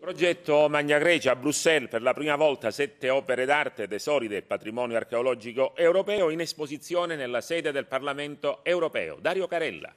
Progetto Magna Grecia a Bruxelles per la prima volta sette opere d'arte tesori del patrimonio archeologico europeo in esposizione nella sede del Parlamento europeo. Dario Carella.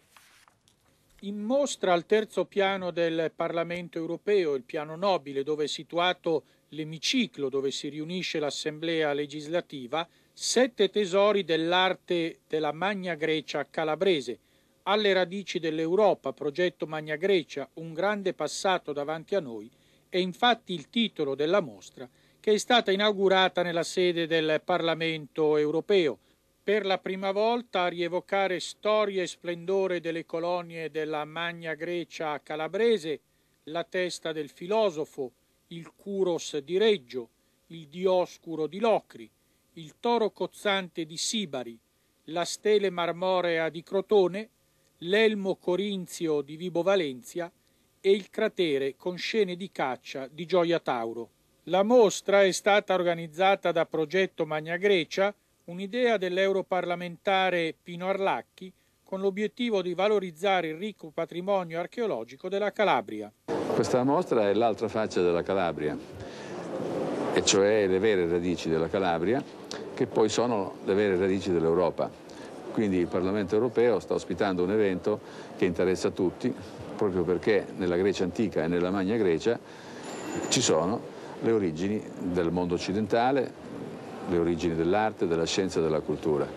In mostra al terzo piano del Parlamento europeo, il piano nobile, dove è situato l'emiciclo dove si riunisce l'Assemblea legislativa, sette tesori dell'arte della Magna Grecia calabrese. Alle radici dell'Europa, progetto Magna Grecia, un grande passato davanti a noi è infatti il titolo della mostra che è stata inaugurata nella sede del Parlamento europeo per la prima volta a rievocare storia e splendore delle colonie della Magna Grecia calabrese, la testa del filosofo, il Curos di Reggio, il Dioscuro di Locri, il Toro cozzante di Sibari, la Stele marmorea di Crotone, l'Elmo corinzio di Vibo Valencia e il cratere con scene di caccia di Gioia Tauro. La mostra è stata organizzata da Progetto Magna Grecia, un'idea dell'europarlamentare Pino Arlacchi, con l'obiettivo di valorizzare il ricco patrimonio archeologico della Calabria. Questa mostra è l'altra faccia della Calabria, e cioè le vere radici della Calabria, che poi sono le vere radici dell'Europa. Quindi il Parlamento europeo sta ospitando un evento che interessa a tutti, proprio perché nella Grecia antica e nella Magna Grecia ci sono le origini del mondo occidentale, le origini dell'arte, della scienza e della cultura.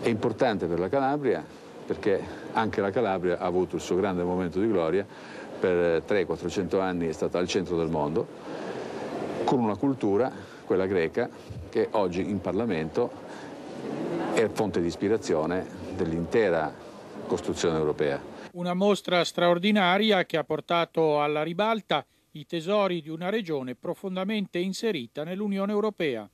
È importante per la Calabria perché anche la Calabria ha avuto il suo grande momento di gloria, per 300-400 anni è stata al centro del mondo, con una cultura, quella greca, che oggi in Parlamento è fonte di ispirazione dell'intera costruzione europea. Una mostra straordinaria che ha portato alla ribalta i tesori di una regione profondamente inserita nell'Unione Europea.